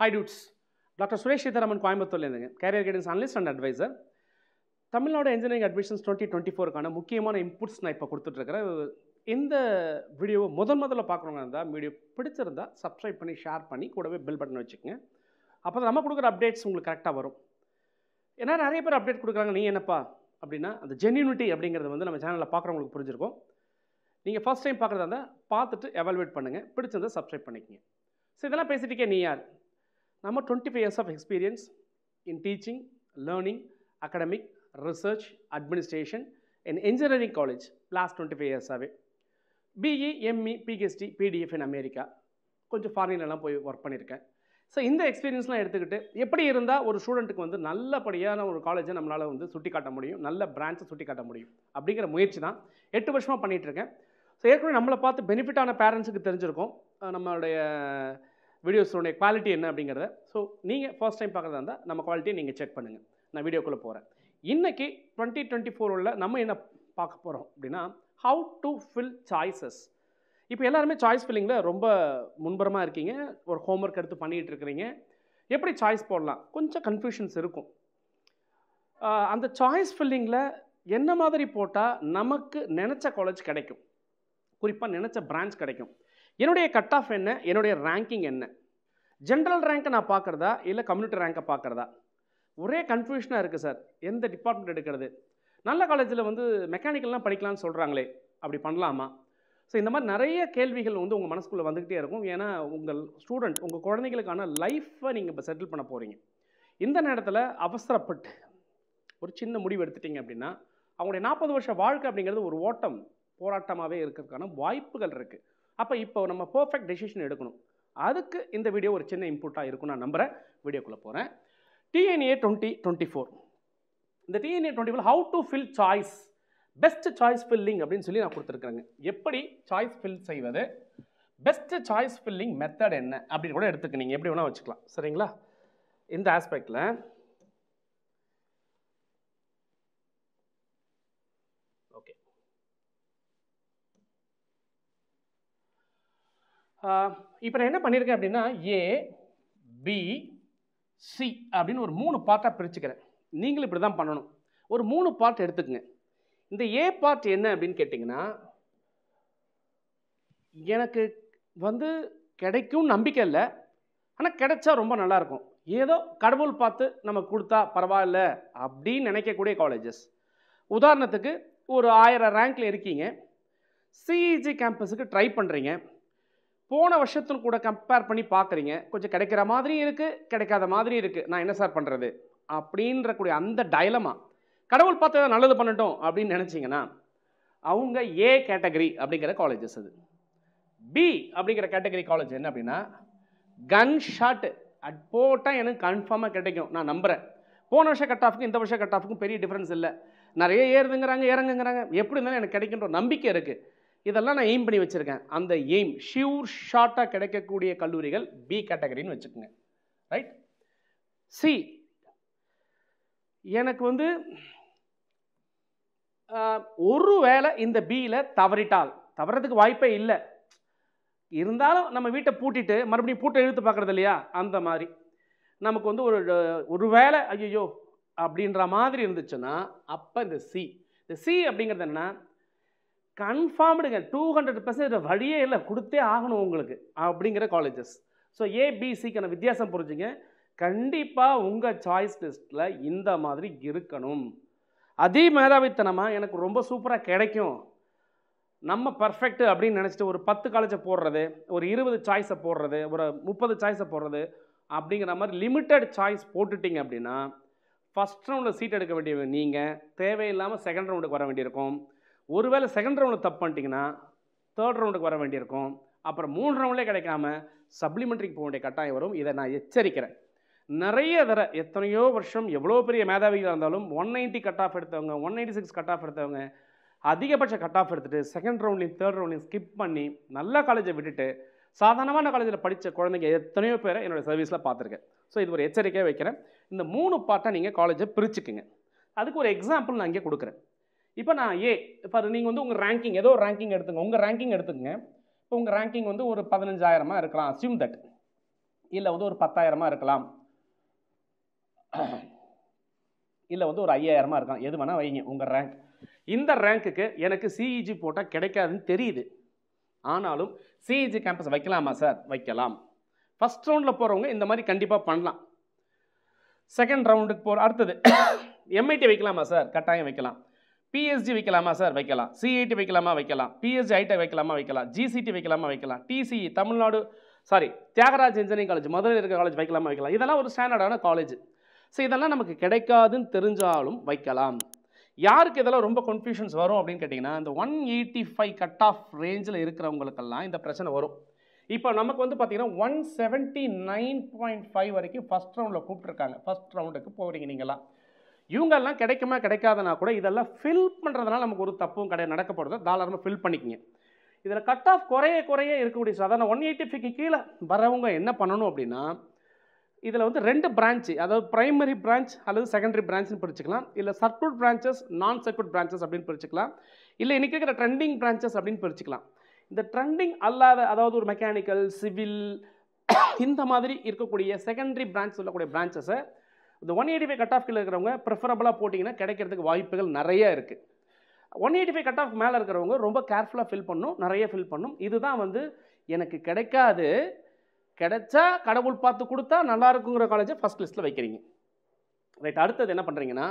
hi dudes doctor Suresh Seetharaman கோயம்புத்தூர்லேருந்துங்க career guidance analyst and advisor Tamil Nadu engineering admissions twenty twenty ஃபோருக்கான முக்கியமான inputs நான் இப்போ கொடுத்துட்ருக்கிறேன் இந்த வீடியோவை முதன் முதல்ல பார்க்குறவங்க இருந்தால் வீடியோ பிடிச்சிருந்தால் சப்ஸ்கிரைப் பண்ணி ஷேர் பண்ணி கூடவே பில் பட்டன் வச்சுக்கோங்க அப்போ நம்ம கொடுக்குற அப்டேட்ஸ் உங்களுக்கு கரெக்டாக வரும் ஏன்னா நிறைய பேர் அப்டேட் கொடுக்குறாங்க நீ என்னப்பா அப்படின்னா அந்த ஜென்யூனிட்டி அப்படிங்கிறது வந்து நம்ம சேனலில் பார்க்குறவங்களுக்கு புரிஞ்சிருக்கும் நீங்கள் ஃபஸ்ட் டைம் பார்க்குறதா இருந்தால் பார்த்துட்டு எவால்வேட் பண்ணுங்கள் பிடிச்சிருந்தால் சப்ஸ்கிரைப் பண்ணிக்கோங்க ஸோ இதெல்லாம் பேசிட்டிக்கே நீ யார் நம்ம twenty five years of experience in teaching learning academic research administration in engineering college last twenty five இயர்ஸாகவே BE ME PhD PDF in America கொஞ்சம் ஃபாரின்லலாம் போய் ஒர்க் பண்ணியிருக்கேன் ஸோ இந்த எக்ஸ்பீரியன்ஸ்லாம் எடுத்துக்கிட்டு எப்படி இருந்தால் ஒரு ஸ்டூடெண்ட்டுக்கு வந்து நல்லபடியான ஒரு காலேஜை நம்மளால் வந்து சுட்டி காட்ட முடியும் நல்ல பிரான்ச்சை சுட்டி காட்ட முடியும் அப்படிங்கிற முயற்சி தான் எட்டு வருஷமாக பண்ணிகிட்ருக்கேன் ஸோ ஏற்கனவே நம்மளை பார்த்து பெனிஃபிட்டான பேரண்ட்ஸுக்கு தெரிஞ்சிருக்கும் நம்மளுடைய வீடியோஸோடைய குவாலிட்டி என்ன அப்படிங்கிறத ஸோ நீங்கள் ஃபர்ஸ்ட் டைம் பார்க்குறதா இருந்தால் நம்ம குவாலிட்டியை நீங்கள் செக் பண்ணுங்கள் நான் வீடியோக்குள்ளே போகிறேன் இன்றைக்கி டுவெண்ட்டி டுவெண்ட்டி ஃபோர் உள்ள நம்ம என்ன பார்க்க போகிறோம் அப்படின்னா ஹவு டு ஃபில் சாய்ஸஸ் இப்போ எல்லாருமே சாய்ஸ் ஃபில்லிங்கில் ரொம்ப முன்புறமாக இருக்கீங்க ஒரு ஹோம்ஒர்க் எடுத்து பண்ணிகிட்டு இருக்கிறீங்க எப்படி சாய்ஸ் போடலாம் கொஞ்சம் கன்ஃபியூஷன்ஸ் இருக்கும் அந்த சாய்ஸ் ஃபில்லிங்கில் என்ன மாதிரி போட்டால் நமக்கு நினச்ச காலேஜ் கிடைக்கும் குறிப்பாக நினச்ச பிரான்ச் கிடைக்கும் என்னுடைய கட் ஆஃப் என்ன என்னுடைய ரேங்கிங் என்ன ஜென்ரல் ரேங்க்கை நான் பார்க்குறதா இல்லை கம்யூனிட்டி ரேங்க்கை பார்க்குறதா ஒரே கன்ஃபியூஷனாக இருக்குது சார் எந்த டிபார்ட்மெண்ட் எடுக்கிறது நல்ல காலேஜில் வந்து மெக்கானிக்கல்லாம் படிக்கலாம்னு சொல்கிறாங்களே அப்படி பண்ணலாமா ஸோ இந்த மாதிரி நிறைய கேள்விகள் வந்து உங்கள் மனசுக்குள்ளே வந்துக்கிட்டே இருக்கும் ஏன்னா உங்கள் ஸ்டூடெண்ட் உங்கள் குழந்தைங்களுக்கான லைஃப்பை நீங்கள் இப்போ செட்டில் பண்ண போகிறீங்க இந்த நேரத்தில் அவசரப்பட்டு ஒரு சின்ன முடிவு எடுத்துட்டிங்க அப்படின்னா அவங்களுடைய நாற்பது வருஷ வாழ்க்கை அப்படிங்கிறது ஒரு ஓட்டம் போராட்டமாகவே இருக்கிறதுக்கான வாய்ப்புகள் இருக்குது அப்போ இப்போ நம்ம பர்ஃபெக்ட் டெசிஷன் எடுக்கணும் அதுக்கு இந்த வீடியோ ஒரு சின்ன இன்புட்டாக இருக்கும் நான் நம்புகிறேன் வீடியோக்குள்ளே போகிறேன் டிஎன்ஏ டுவெண்ட்டி டுவெண்ட்டி ஃபோர் இந்த TNEA twenty four how to fill choice best choice filling அப்படின்னு சொல்லி நான் கொடுத்துருக்குறேங்க எப்படி சாய்ஸ் ஃபில் செய்வது பெஸ்ட்டு சாய்ஸ் ஃபில்லிங் மெத்தட் என்ன அப்படின்னு கூட எடுத்துக்க நீங்கள் எப்படி வேணால் வச்சுக்கலாம் சரிங்களா இந்த ஆஸ்பெக்டில் இப்போ நான் என்ன பண்ணியிருக்கேன் அப்படின்னா ஏ பி சி அப்படின்னு ஒரு மூணு பார்ட்டாக பிரிச்சுக்கிறேன் நீங்களும் இப்படி தான் பண்ணணும் ஒரு மூணு பார்ட் எடுத்துக்கங்க இந்த ஏ பார்ட் என்ன அப்படின்னு கேட்டிங்கன்னா எனக்கு வந்து கிடைக்கும்னு நம்பிக்கை இல்லை ஆனால் கிடைச்சா ரொம்ப நல்லாயிருக்கும் ஏதோ கடவுள் பார்த்து நம்ம கொடுத்தா பரவாயில்ல அப்படின்னு நினைக்கக்கூடிய காலேஜஸ் உதாரணத்துக்கு ஒரு ஆயிரம் ரேங்க்கில் இருக்கீங்க சிஇஜி கேம்பஸுக்கு e ட்ரை பண்ணுறீங்க போன வருஷத்தில் கூட கம்பேர் பண்ணி பார்க்குறீங்க கொஞ்சம் கிடைக்கிற மாதிரியும் இருக்குது கிடைக்காத மாதிரியும் இருக்குது நான் என்ன சார் பண்ணுறது அப்படின்ற கூடிய அந்த டயலமா கடவுள் பார்த்து ஏதாவது நல்லது பண்ணட்டும் அப்படின்னு நினச்சிங்கன்னா அவங்க ஏ கேட்டகரி அப்படிங்கிற காலேஜஸ் அது பி அப்படிங்கிற கேட்டகரி காலேஜ் என்ன அப்படின்னா கன் ஷாட்டு அட் போட்டால் எனக்கு கன்ஃபார்மாக கிடைக்கும் நான் நம்புகிறேன் போன வருஷம் கட் ஆஃபுக்கும் இந்த வருஷம் கட் ஆஃபுக்கும் பெரிய டிஃப்ரென்ஸ் இல்லை நிறைய ஏறுதுங்கிறாங்க இறங்குங்கிறாங்க எப்படி இருந்தாலும் எனக்கு கிடைக்கின்ற நம்பிக்கை இருக்குது இதெல்லாம் நான் எய்ம் பண்ணி வச்சுருக்கேன் அந்த எய்ம் ஷியூர் ஷார்ட்டாக கிடைக்கக்கூடிய கல்லூரிகள் பி கேட்டகரின்னு வச்சுக்கோங்க ரைட் சி எனக்கு வந்து ஒரு வேளை இந்த பியில் தவறிட்டால் தவறதுக்கு வாய்ப்பே இல்லை இருந்தாலும் நம்ம வீட்டை பூட்டிட்டு மறுபடியும் பூட்டை இழுத்து பார்க்குறது இல்லையா அந்த மாதிரி நமக்கு வந்து ஒரு ஒரு வேலை ஐயோ அப்படின்ற மாதிரி இருந்துச்சுன்னா அப்போ இந்த சி இந்த சி அப்படிங்கிறது என்ன கன்ஃபார்ம்டுங்க டூ ஹண்ட்ரட் பர்சன்டேஜ் வழியே இல்லை கொடுத்தே ஆகணும் உங்களுக்கு அப்படிங்கிற காலேஜஸ் ஸோ ஏபிசிக்கான வித்தியாசம் புரிஞ்சுங்க கண்டிப்பாக உங்கள் சாய்ஸ் லிஸ்ட்டில் இந்த மாதிரி இருக்கணும் அதே மேதாவித்தனமாக எனக்கு ரொம்ப சூப்பராக கிடைக்கும் நம்ம பர்ஃபெக்ட் அப்படின்னு நினச்சிட்டு ஒரு பத்து காலேஜை போடுறது ஒரு இருபது சாய்ஸை போடுறது ஒரு முப்பது சாய்ஸை போடுறது அப்படிங்கிற மாதிரி லிமிட்டட் சாய்ஸ் போட்டுட்டிங்க அப்படின்னா ஃபஸ்ட் ரவுண்டில் சீட் எடுக்க வேண்டிய நீங்கள் தேவையில்லாமல் செகண்ட் ரவுண்டுக்கு வர வேண்டியிருக்கும் ஒருவேளை செகண்ட் ரவுண்டில் தப்பு பண்ணிட்டீங்கன்னா தேர்ட் ரவுண்டுக்கு வர வேண்டியிருக்கும் அப்புறம் மூணு ரவுண்ட்லேயே கிடைக்காம சப்ளிமெண்ட்ரிக்கு போக வேண்டிய கட்டாயம் வரும் இதை நான் எச்சரிக்கிறேன் நிறைய தர எத்தனையோ வருஷம் எவ்வளோ பெரிய மேதாவிகளாக இருந்தாலும் ஒன் நைன்ட்டி கட் ஆஃப் எடுத்தவங்க one ninety six cut off எடுத்தவங்க அதிகபட்ச கட் ஆஃப் எடுத்துகிட்டு செகண்ட் ரவுண்ட்லையும் தேர்ட் ரவுண்ட்லையும் ஸ்கிப் பண்ணி நல்ல காலேஜை விட்டுட்டு சாதாரணமான காலேஜில் படித்த குழந்தைங்க எத்தனையோ பேரை என்னோடய சர்வீஸில் பார்த்துருக்கேன் ஸோ இது ஒரு எச்சரிக்கையாக வைக்கிறேன் இந்த மூணு பார்ட்டை நீங்கள் காலேஜை பிரிச்சுக்குங்க அதுக்கு ஒரு எக்ஸாம்பிள் நான் இங்கே கொடுக்குறேன் இப்போ நான் ஏ இப்போ நீங்கள் வந்து உங்கள் ரேங்கிங் ஏதோ ஒரு ரேங்கிங் எடுத்துங்க உங்கள் ரேங்கிங் எடுத்துங்க இப்போ உங்கள் ரேங்கிங் வந்து ஒரு பதினஞ்சாயிரமாக இருக்கலாம் அசியூம் தட் இல்லை வந்து ஒரு பத்தாயிரமாக இருக்கலாம் இல்லை வந்து ஒரு ஐயாயிரமாக இருக்கலாம் எது வேணால் வைங்க உங்கள் ரேங்க் இந்த ரேங்க்குக்கு எனக்கு சிஇஜி e போட்டால் கிடைக்காதுன்னு தெரியுது ஆனாலும் சிஇஜி கேம்பஸ் e வைக்கலாமா சார் வைக்கலாம் ஃபஸ்ட் ரவுண்டில் போகிறவங்க இந்த மாதிரி கண்டிப்பாக பண்ணலாம் செகண்ட் ரவுண்டுக்கு போகிற அடுத்தது எம்ஐடி வைக்கலாமா சார் கட்டாயம் வைக்கலாம் பிஎஸ்ஜி வைக்கலாமா சார் வைக்கலாம் சிஐடி e வைக்கலாமா வைக்கலாம் பிஎஸ்ஜி ஐடெக் வைக்கலாமா வைக்கலாம் ஜிசிடி வைக்கலாமா வைக்கலாம் TCE e Tamil Nadu sorry Thiagaraj engineering college மதுரையில் இருக்கிற காலேஜ் வைக்கலாமா வைக்கலாம் இதெல்லாம் ஒரு ஸ்டாண்டர்டான காலேஜ் ஸோ இதெல்லாம் நமக்கு கிடைக்காதுன்னு தெரிஞ்சாலும் வைக்கலாம் யாருக்கு இதெல்லாம் ரொம்ப கன்ஃபியூஷன்ஸ் வரும் அப்படின்னு கேட்டிங்கன்னா இந்த one eighty five cut off ரேஞ்சில் இருக்கிறவங்களுக்கெல்லாம் இந்த பிரச்சனை வரும் இப்போ நமக்கு வந்து பார்த்தீங்கன்னா one seventy nine point five வரைக்கும் ஃபஸ்ட் ரவுண்டில் கூப்பிட்ருக்காங்க ஃபஸ்ட் ரவுண்டுக்கு போகிறீங்க நீங்களாம் இவங்கெல்லாம் கிடைக்குமா கிடைக்காதனா கூட இதெல்லாம் ஃபில் பண்ணுறதுனால நமக்கு ஒரு தப்பும் கிடையாது நடக்கப்படுறதோ தாராளமாக ஃபில் பண்ணிக்கங்க இதில் கட் ஆஃப் குறைய குறைய இருக்கக்கூடிய சாதாரண ஒன் எயிட்டி ஃபிஃப்டிக்கு கீழே வரவங்க என்ன பண்ணணும் அப்படின்னா இதில் வந்து ரெண்டு பிரான்ச்சு அதாவது பிரைமரி பிரான்ச் அல்லது செகண்டரி பிரான்ச்னு பிரிச்சுக்கலாம் இல்லை சர்க்குட் பிரான்ச்சஸ் நான் சர்க்குட் பிரான்ச்சஸ் அப்படின்னு பிரிச்சுக்கலாம் இல்லை இன்றைக்கி இருக்கிற ட்ரெண்டிங் பிரான்ச்சஸ் அப்படின்னு பிரிச்சுக்கலாம் இந்த ட்ரெண்டிங் அல்லாத அதாவது ஒரு மெக்கானிக்கல் சிவில் இந்த மாதிரி இருக்கக்கூடிய செகண்டரி பிரான்ச் சொல்லக்கூடிய பிரான்ச்சஸை இந்த one eighty five cut off கீழே இருக்கிறவங்க ப்ரிஃபரபுளாக போட்டிங்கன்னா கிடைக்கிறதுக்கு வாய்ப்புகள் நிறைய இருக்குது one eighty five cut off மேலே இருக்கிறவங்க ரொம்ப கேர்ஃபுல்லாக ஃபில் பண்ணும் நிறைய ஃபில் பண்ணும் இதுதான் வந்து எனக்கு கிடைக்காது கிடைச்சா கடவுள் பார்த்து கொடுத்தா நல்லா இருக்குங்கிற காலேஜை ஃபஸ்ட் லிஸ்ட்டில் வைக்கிறீங்க ரைட் அடுத்தது என்ன பண்ணுறீங்கன்னா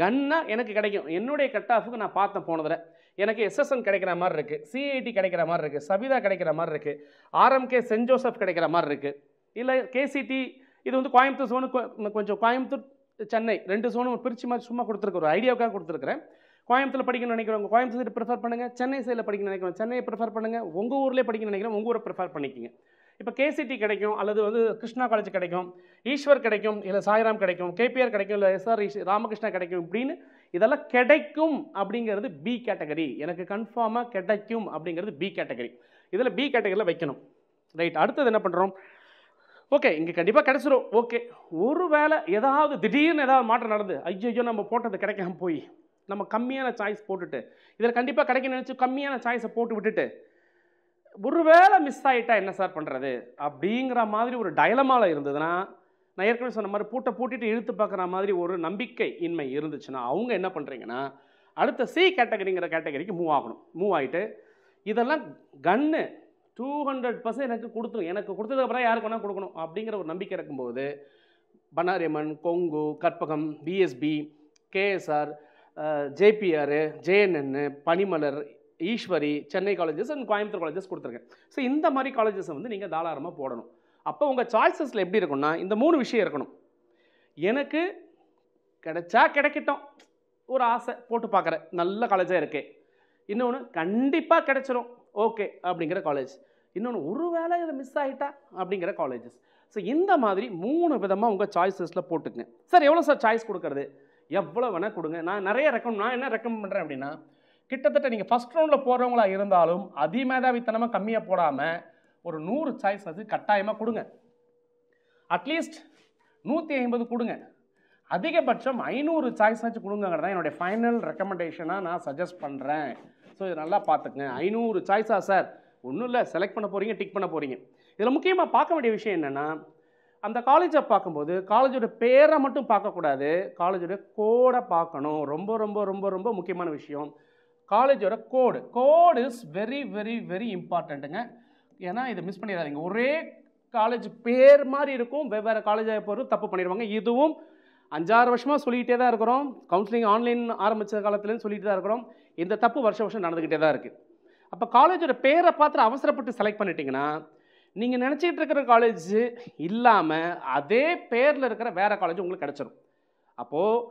கன்னாக எனக்கு கிடைக்கும் என்னுடைய கட் ஆஃபுக்கு நான் பார்த்தேன் போனதில் எனக்கு எஸ்எஸ்என் கிடைக்கிற மாதிரி இருக்குது சிஐடி கிடைக்கிற மாதிரி இருக்குது சபிதா கிடைக்கிற மாதிரி இருக்குது ஆர்எம்கே சென்ட் ஜோசப் கிடைக்கிற மாதிரி இருக்குது இல்லை கேசிடி இது வந்து கோயம்புத்தூர் சோனு கொஞ்சம் கோயம்புத்தூர் சென்னை ரெண்டு சோனும் பிரித்து மாதிரி சும்மா ஒரு ஐடியாவுக்காக கொடுத்துருக்குறேன் கோயம்புத்தூர் படிக்கணும்னு நினைக்கிறவங்க கோயம்புத்தூர் ப்ரிஃபர் பண்ணுங்கள் சென்னை சைடில் படிக்கணும்னு நினைக்கிறோம் சென்னையை ப்ரிஃபர் பண்ணுங்கள் உங்கள் ஊர்லேயே படிக்கணும்னு நினைக்கிறோம் உங்கள் ஊரை ப்ரிஃபர் பண்ணிக்கிங்க இப்போ கேசிடி கிடைக்கும் அல்லது வந்து கிருஷ்ணா காலேஜ் கிடைக்கும் ஈஸ்வர் கிடைக்கும் இல்லை சாய்ராம் கிடைக்கும் கேபிஆர் கிடைக்கும் இல்லை எஸ்ஆர் ராமகிருஷ்ணா கிடைக்கும் இப்படின்னு இதெல்லாம் கிடைக்கும் அப்படிங்கிறது பி கேட்டகரி எனக்கு கன்ஃபார்மாக கிடைக்கும் அப்படிங்கிறது பி கேட்டகரி இதில் பி கேட்டகரியில் வைக்கணும் ரைட் அடுத்தது என்ன பண்ணுறோம் ஓகே இங்கே கண்டிப்பாக கிடச்சிரும் ஓகே ஒரு வேளை ஏதாவது திடீர்னு ஏதாவது மாற்றம் நடந்து ஐயோ நம்ம போட்டது கிடைக்காம போய் நம்ம கம்மியான சாய்ஸ் போட்டுட்டு இதில் கண்டிப்பாக கிடைக்க நினச்சி கம்மியான சாய்ஸை போட்டு விட்டுட்டு ஒரு வேளை மிஸ் ஆகிட்டா என்ன சார் பண்ணுறது அப்படிங்கிற மாதிரி ஒரு டயலமாவில் இருந்ததுன்னா நான் ஏற்கனவே சொன்ன மாதிரி பூட்டை பூட்டிட்டு இழுத்து பார்க்குற மாதிரி ஒரு நம்பிக்கை இன்மை இருந்துச்சுன்னா அவங்க என்ன பண்ணுறீங்கன்னா அடுத்த சி கேட்டகரிங்கிற கேட்டகரிக்கு மூவ் ஆகணும் மூவ் ஆகிட்டு இதெல்லாம் கன்று டூ ஹண்ட்ரட் பர்சன்ட் எனக்கு கொடுத்துரும் எனக்கு கொடுத்ததுக்கப்புறம் யாருக்கு வேணால் கொடுக்கணும் அப்படிங்கிற ஒரு நம்பிக்கை இருக்கும்போது Bannari Amman Kongu Karpagam PSG KSR JPR ஜேஎன்என்னு Panimalar Easwari Chennai colleges and Coimbatore colleges கொடுத்துருக்கேன் ஸோ இந்த மாதிரி காலேஜஸை வந்து நீங்கள் தாராளமாக போடணும் அப்போ உங்கள் சாய்ஸஸில் எப்படி இருக்கும்னா இந்த மூணு விஷயம் இருக்கணும் எனக்கு கிடைச்சா கிடைக்கட்டும் ஒரு ஆசை போட்டு பார்க்குறேன் நல்ல காலேஜாக இருக்கே இன்னொன்று கண்டிப்பாக கிடச்சிரும் ஓகே அப்படிங்கிற காலேஜ் இன்னொன்று ஒரு வேளை இதில் மிஸ் ஆகிட்டா அப்படிங்கிற காலேஜஸ் ஸோ இந்த மாதிரி மூணு விதமாக உங்கள் சாய்ஸஸில் போட்டுக்குங்க சார் எவ்வளோ சார் சாய்ஸ் கொடுக்குறது எவ்வளோ வேணால் கொடுங்க நான் நிறைய ரெக்கம் நான் என்ன ரெக்கமெண்ட் பண்ணுறேன் அப்படின்னா கிட்டத்தட்ட நீங்கள் ஃபஸ்ட் ரவுண்டில் போகிறவங்களா இருந்தாலும் அதிமேதாவித்தனமாக கம்மியாக போடாமல் ஒரு நூறு சாய்ஸ் அது கட்டாயமாக கொடுங்க அட்லீஸ்ட் நூற்றி ஐம்பது கொடுங்க அதிகபட்சம் ஐநூறு சாய்ஸ் ஆச்சு கொடுங்கிறதா என்னுடைய ஃபைனல் ரெக்கமெண்டேஷனாக நான் சஜஸ்ட் பண்ணுறேன் ஸோ இதை நல்லா பார்த்துக்கங்க ஐநூறு சாய்ஸா சார் ஒன்றும் இல்லை செலக்ட் பண்ண போகிறீங்க டிக் பண்ண போகிறீங்க இதில் முக்கியமாக பார்க்க வேண்டிய விஷயம் என்னென்னா அந்த காலேஜை பார்க்கும்போது காலேஜோட பேரை மட்டும் பார்க்கக்கூடாது காலேஜோட கோடை பார்க்கணும் ரொம்ப ரொம்ப ரொம்ப ரொம்ப முக்கியமான விஷயம் காலேஜோட code code is very very very இம்பார்ட்டண்ட்டுங்க ஏன்னா இதை மிஸ் பண்ணிடாதீங்க ஒரே காலேஜ் பேர் மாதிரி இருக்கும் வெவ்வேறு காலேஜாக போகிறது தப்பு பண்ணிடுவாங்க இதுவும் அஞ்சாறு வருஷமாக சொல்லிகிட்டே தான் இருக்கிறோம் கவுன்சிலிங் ஆன்லைன் ஆரம்பித்த காலத்துலேருந்து சொல்லிகிட்டு தான் இருக்கிறோம் இந்த தப்பு வருஷம் வருஷம் நடந்துக்கிட்டே தான் இருக்குது அப்போ காலேஜோட பேரை பார்த்துட்டு அவசரப்பட்டு செலக்ட் பண்ணிட்டீங்கன்னா நீங்கள் நினச்சிக்கிட்டு இருக்கிற காலேஜ் இல்லாமல் அதே பேரில் இருக்கிற வேறு காலேஜ் உங்களுக்கு கிடச்சிரும் அப்போது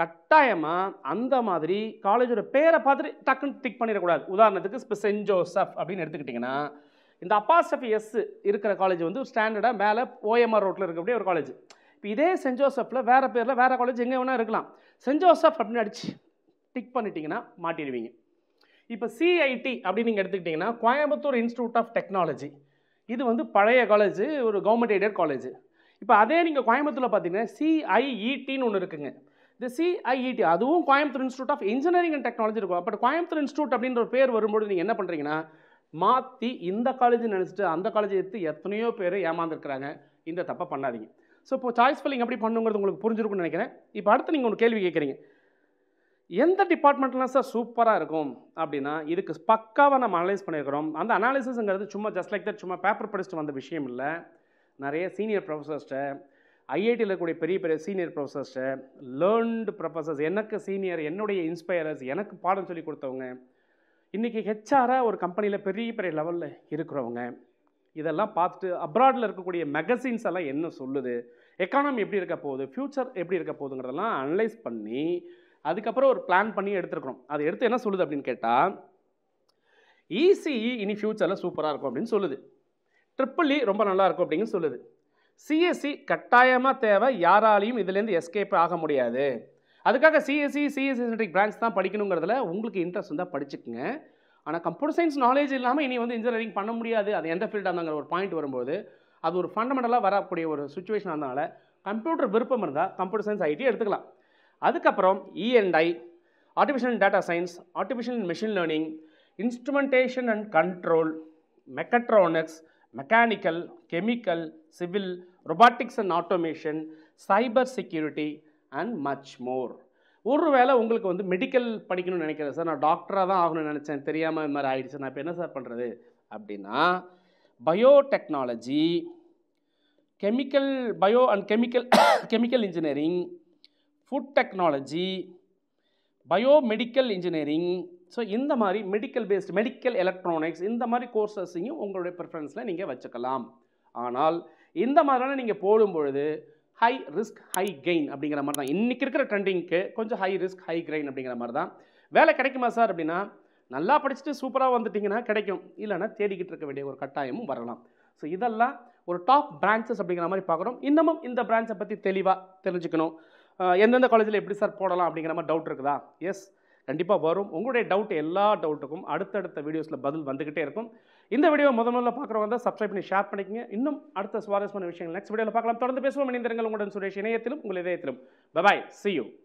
கட்டாயமாக அந்த மாதிரி காலேஜோட பேரை பார்த்துட்டு டக்குன்னு டிக் பண்ணிடக்கூடாது உதாரணத்துக்கு சென்ட் ஜோசப் அப்படின்னு எடுத்துக்கிட்டிங்கன்னா இந்த அப்பாஸ்டஃப் எஸ் இருக்கிற காலேஜ் வந்து ஸ்டாண்டர்டாக மேலே ஓஎம்ஆர் ரோட்டில் இருக்கக்கூடிய ஒரு காலேஜ் இப்போ இதே சென்ட் ஜோசப்பில் வேறு பேரில் வேறு காலேஜ் எங்கே வேணால் இருக்கலாம் சென்ட் ஜோசப் அப்படின்னு அடிச்சு டிக் பண்ணிட்டீங்கன்னா மாட்டிடுவீங்க இப்போ சிஐடி அப்படின்னு நீங்கள் எடுத்துக்கிட்டிங்கன்னா கோயம்புத்தூர் இன்ஸ்டியூட் ஆஃப் டெக்னாலஜி இது வந்து பழைய காலேஜ் ஒரு கவர்மெண்ட் எய்டட் காலேஜ் இப்போ அதே நீங்கள் கோயம்புத்தூரில் பார்த்தீங்கன்னா சிஐஇடின்னு e ஒன்று இருக்குங்க இந்த சிஐஇடி e அதுவும் Coimbatore institute of engineering and technology இருக்கும் பட் கோயம்புத்தூர் இன்ஸ்டியூட் அப்படின்ற ஒரு பேர் வரும்போது நீங்கள் என்ன பண்ணுறீங்கன்னா மாற்றி இந்த காலேஜ் நினச்சிட்டு அந்த காலேஜ் எடுத்து எத்தனையோ பேர் ஏமாந்துருக்கிறாங்க இந்த தப்பை பண்ணாதீங்க ஸோ இப்போ சாய்ஸ் ஃபில்லிங் எப்படி பண்ணுங்கிறது உங்களுக்கு புரிஞ்சிருக்கும்னு நினைக்கிறேன் இப்போ அடுத்து நீங்கள் ஒரு கேள்வி கேட்குறீங்க எந்த டிபார்ட்மெண்ட்லாம் சார் சூப்பராக இருக்கும் அப்படின்னா இதுக்கு பக்காவாக நம்ம அனலைஸ் பண்ணியிருக்கிறோம் அந்த அனாலிசிஸுங்கிறது சும்மா ஜஸ்ட் லைக் தட் சும்மா பேப்பர் படிச்சுட்டு வந்த விஷயம் இல்லை நிறைய சீனியர் ப்ரொஃபஸர்ஸ்ட்டு ஐஐடியில் இருக்கக்கூடிய பெரிய பெரிய சீனியர் ப்ரொஃபஸர்ஸ்ட்டு லேர்ன்டு ப்ரொஃபஸர்ஸ் எனக்கு சீனியர் என்னுடைய இன்ஸ்பயரர்ஸ் எனக்கு பாடம் சொல்லி கொடுத்தவங்க இன்றைக்கி ஹெச்ஆராக ஒரு கம்பெனியில் பெரிய பெரிய லெவலில் இருக்கிறவங்க இதெல்லாம் பார்த்துட்டு அப்ராடில் இருக்கக்கூடிய மெகசின்ஸ் எல்லாம் என்ன சொல்லுது எக்கானமி எப்படி இருக்க போகுது ஃப்யூச்சர் எப்படி இருக்க போகுதுங்கிறதெல்லாம் அனலைஸ் பண்ணி அதுக்கப்புறம் ஒரு பிளான் பண்ணி எடுத்துருக்குறோம் அதை எடுத்து என்ன சொல்லுது அப்படின்னு கேட்டால் இசிஇ e e இனி ஃப்யூச்சரில் சூப்பராக இருக்கும் அப்படின்னு சொல்லுது ட்ரிப்பிள் இ e ரொம்ப நல்லா இருக்கும் அப்படின்னு சொல்லுது சிஎஸ்சி கட்டாயமாக தேவை யாராலையும் இதுலேருந்து எஸ்கேப் ஆக முடியாது அதுக்காக சிஎஸ்சி சிஎஸ்சி சென்ட்ரிக் பிரான்ச் தான் படிக்கணுங்கிறதுல உங்களுக்கு இன்ட்ரெஸ்ட் இருந்தால் படிச்சுக்கோங்க ஆனால் கம்ப்யூட்டர் சயின்ஸ் நாலேஜ் இல்லாமல் இனி வந்து இன்ஜினியரிங் பண்ண முடியாது அது எந்த ஃபீல்டாக இருந்தாங்கிற ஒரு பாயிண்ட் வரும்போது அது ஒரு ஃபண்டமெண்டலாக வரக்கூடிய ஒரு சுச்சுவேஷன் அதனால் கம்ப்யூட்டர் விருப்பம் இருந்தால் கம்ப்யூட்டர் சயின்ஸ் ஐடி எடுத்துக்கலாம் அதுக்கப்புறம் இஎன்ஐ artificial data science artificial machine learning instrumentation and control mechatronics mechanical chemical civil robotics and automation cyber security and much more ஒருவேளை உங்களுக்கு வந்து மெடிக்கல் படிக்கணும்னு நினைக்கிறேன் சார் நான் டாக்டராக தான் ஆகணும்னு நினச்சேன் தெரியாமல் இது மாதிரி ஆகிடுச்சு நான் இப்போ என்ன சார் பண்ணுறது அப்படின்னா biotechnology chemical bio and chemical chemical engineering food technology bio medical engineering so இந்த மாதிரி மெடிக்கல் பேஸ்ட் மெடிக்கல் எலக்ட்ரானிக்ஸ் இந்த மாதிரி கோர்சஸையும் உங்களுடைய ப்ரிஃபரன்ஸில் நீங்கள் வச்சுக்கலாம் ஆனால் இந்த மாதிரிலாம் நீங்கள் போடும் பொழுது ஹை ரிஸ்க் ஹை கெயின் அப்படிங்கிற மாதிரி தான் இன்றைக்கி இருக்கிற ட்ரெண்டிங்க்கு கொஞ்சம் ஹை ரிஸ்க் ஹை கிரெயின் அப்படிங்கிற மாதிரி தான் வேலை கிடைக்குமா சார் அப்படின்னா நல்லா படிச்சுட்டு சூப்பராக வந்துட்டிங்கன்னா கிடைக்கும் இல்லைன்னா தேடிக்கிட்டு இருக்க வேண்டிய ஒரு கட்டாயமும் வரலாம் ஸோ இதெல்லாம் ஒரு டாப் பிரான்ச்சஸ் அப்படிங்கிற மாதிரி பார்க்குறோம் இன்னமும் இந்த பிரான்ச்சை பற்றி தெளிவாக தெரிஞ்சுக்கணும் எந்தெந்த காலேஜில் எப்படி சார் போடலாம் அப்படிங்கிற மாதிரி டவுட் இருக்குதா எஸ் கண்டிப்பாக வரும் உங்களுடைய டவுட் எல்லா டவுட்டுக்கும் அடுத்தடுத்த வீடியோஸில் பதில் வந்துக்கிட்டே இருக்கும் இந்த வீடியோ முத முதல்ல பார்க்குறவங்க வந்து சப்ஸ்கிரைப் பண்ணி ஷேர் பண்ணிக்கங்க இன்னும் அடுத்த சுவாரஸ்யமான விஷயங்கள் நெக்ஸ்ட் வீடியோவில் பார்க்கலாம் தொடர்ந்து பேசுவோம் மணிந்திரங்கள் உங்களுடன் சுரேஷ் இணையத்திலும் உங்கள் இதயத்திலும் பபாய் சி யூ